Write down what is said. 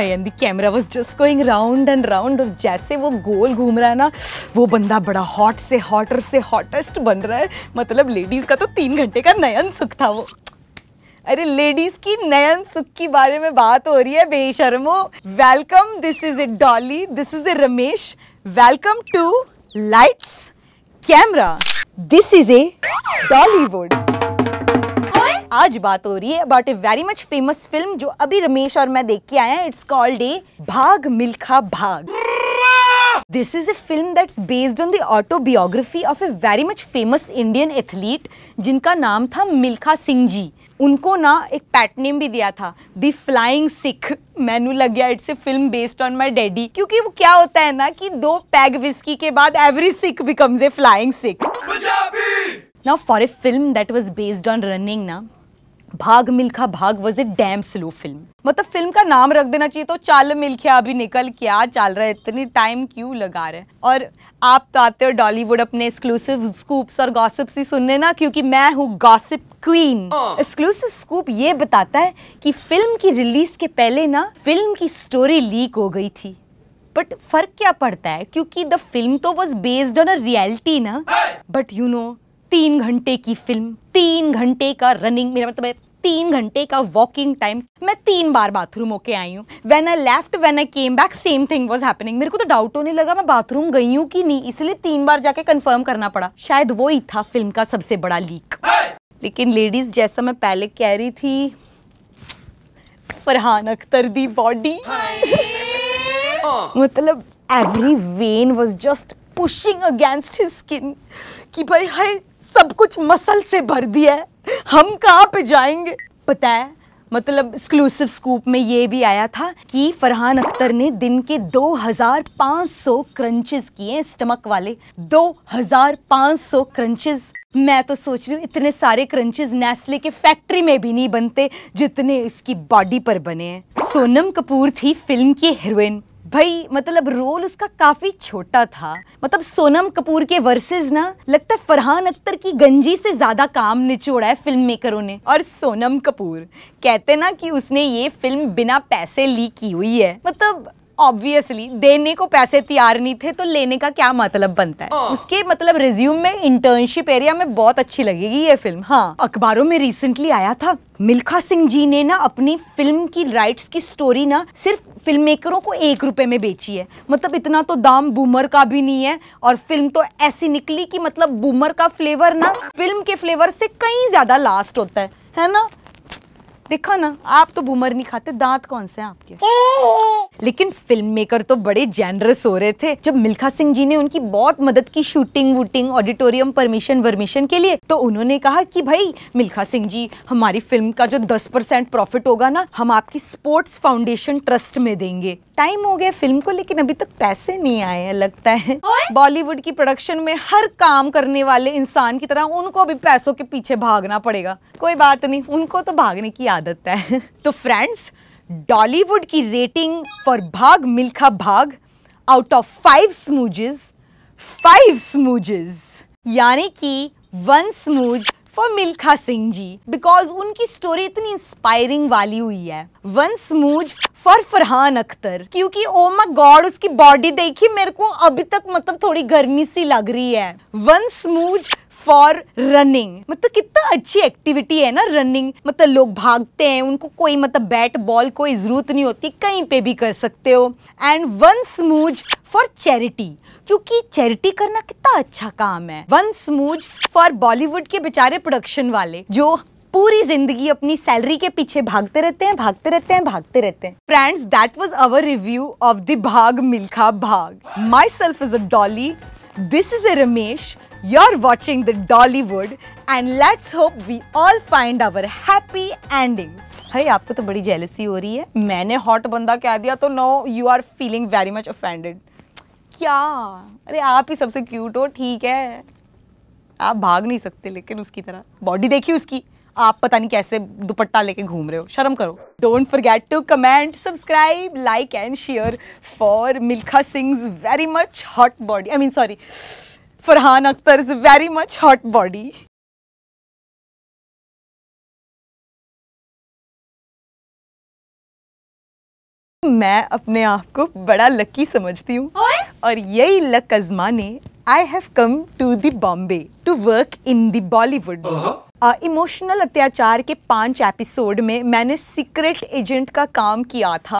भाई and the camera was just going round and round और जैसे वो गोल घूम रहा है ना वो बंदा बड़ा हॉट से हॉटर से हॉटेस्ट बन रहा है मतलब लेडीज़ का तो तीन घंटे का नयन सुख था वो अरे लेडीज की नयन सुख के बारे में बात हो रही है बेशर्मो welcome this is a Dolly this is a Ramesh welcome to lights camera this is a Dollywood आज बात हो रही है about a very much famous film जो अभी रमेश और मैं देख के आए हैं इट्स कॉल्ड ए भाग मिल्खा भाग This is a film that's based on the autobiography of a very much famous Indian athlete जिनका नाम था मिल्खा सिंह जी उनको ना एक पैट नेम भी दिया था द फ्लाइंग सिख मैनू लग गया it's a film based on my daddy क्योंकि वो क्या होता है ना कि दो पैग विस्की के बाद every Sikh becomes a flying Sikh now for a film that was based on running ना Bhaag Milkha Bhaag was a damn slow film मतलब फिल्म का नाम रख देना चाहिए तो चाल मिल्खा अभी निकल क्या चल रहा है इतनी टाइम क्यों लगा रहे और आप तो आते हो डॉलीवुड अपने एक्सक्लूसिव स्कूप्स और गॉसिप्स ही सुनने ना क्योंकि मैं हूँ गॉसिप क्वीन एक्सक्लूसिव स्कूप ये बताता है कि फिल्म की रिलीज के पहले ना फिल्म की स्टोरी लीक हो गई थी बट फर्क क्या पड़ता है क्योंकि द फिल्म तो was based on a reality ना बट यू नो तीन घंटे की फिल्म तीन घंटे का रनिंग मेरा मतलब है तीन घंटे का वॉकिंग टाइम मैं तीन बार बाथरूम होके आई हूँ when I left when I came back same thing was happening मेरे को तो डाउट होने लगा मैं बाथरूम गई हूँ कि नहीं इसलिए तीन बार जाके कन्फर्म करना पड़ा शायद वो ही था फिल्म का सबसे बड़ा लीक लेकिन लेडीज जैसा मैं पहले कह रही थी फरहान अख्तर दी बॉडी मतलब every vein was just pushing against his skin कि भाई हाय सब कुछ मसल से भर दिया है हम कहाँ पे जाएंगे पता है मतलब एक्सक्लूसिव स्कूप में ये भी आया था कि फरहान अख्तर ने दिन के 2500 क्रंचेस किए स्टमक वाले 2500 क्रंचेस मैं तो सोच रही हूँ इतने सारे क्रंचेस नेस्ले के फैक्ट्री में भी नहीं बनते जितने इसकी बॉडी पर बने हैं सोनम कपूर थी फिल्म की हीरोइन भाई मतलब रोल उसका काफी छोटा था मतलब सोनम कपूर के वर्सेस ना लगता है फरहान अख्तर की गंजी से ज्यादा काम निचोड़ा है फिल्म मेकरों ने और सोनम कपूर कहते ना कि उसने ये फिल्म बिना पैसे लीक की हुई है मतलब ऑब्वियसली देने को पैसे तैयार नहीं थे तो लेने का क्या मतलब बनता है हाँ। उसके मतलब रिज्यूम में इंटर्नशिप एरिया में बहुत अच्छी लगेगी ये फिल्म हाँ अखबारों में रिसेंटली आया था मिल्खा सिंह जी ने ना अपनी फिल्म की राइट्स की स्टोरी ना सिर्फ फिल्म मेकरों को एक रुपए में बेची है मतलब इतना तो दाम बूमर का भी नहीं है और फिल्म तो ऐसी निकली कि मतलब बूमर का फ्लेवर ना फिल्म के फ्लेवर से कहीं ज़्यादा लास्ट होता है है ना देखा ना आप तो भूमर नहीं खाते दांत कौन से हैं आपके लेकिन फिल्म मेकर तो बड़े जेनरस हो रहे थे जब मिल्खा सिंह जी ने उनकी बहुत मदद की शूटिंग वूटिंग ऑडिटोरियम परमिशन वर्मिशन के लिए तो उन्होंने कहा कि भाई मिल्खा सिंह जी हमारी फिल्म का जो दस परसेंट प्रॉफिट होगा ना हम आपकी स्पोर्ट्स फाउंडेशन ट्रस्ट में देंगे टाइम हो गया फिल्म को लेकिन अभी तक पैसे नहीं आए हैं लगता है बॉलीवुड की प्रोडक्शन में हर काम करने वाले इंसान की तरह उनको भी पैसों के पीछे भागना पड़ेगा कोई बात नहीं उनको तो भागने की आदत है तो फ्रेंड्स डॉलीवुड की rating for Bhaag Milkha Bhaag out of five smooches five smooches यानी कि one smooch for Milkha Singh ji because उनकी स्टोरी इतनी इंस्पायरिंग वाली हुई है one smooch for Farhan Akhtar क्योंकि ओ माय गॉड उसकी बॉडी देखी मेरे को अभी तक मतलब थोड़ी गर्मी सी लग रही है वन स्मूज फॉर रनिंग मतलब कितनी अच्छी एक्टिविटी है ना रनिंग मतलब लोग भागते हैं उनको कोई मतलब बैट बॉल कोई ज़रूरत नहीं होती कहीं पे भी कर सकते हो and one smooch for charity क्योंकि चैरिटी करना कितना अच्छा काम है वन स्मूज फॉर बॉलीवुड के बेचारे प्रोडक्शन वाले जो पूरी जिंदगी अपनी सैलरी के पीछे भागते रहते हैं भागते रहते हैं भागते रहते हैं friends that was our review of the Bhaag Milkha Bhaag myself is a Dolly This is Ramesh. You're watching the Dollywood and let's hope we all find our happy endings. भाई आपको तो बड़ी जेलसी हो रही है मैंने हॉट बंदा कह दिया तो no you are feeling very much offended क्या अरे आप ही सबसे क्यूट हो ठीक है आप भाग नहीं सकते लेकिन उसकी तरह बॉडी देखी उसकी आप पता नहीं कैसे दुपट्टा लेके घूम रहे हो शर्म करो don't forget to comment subscribe like and share for Milkha Singh very much hot body I mean sorry Farhan Akhtar very much hot body मैं अपने आप को बड़ा लकी समझती हूँ और यही लक आजमाने I have come to the Bombay to work in Dollywood emotional अत्याचार के पांच एपिसोड में मैंने सीक्रेट एजेंट का काम किया था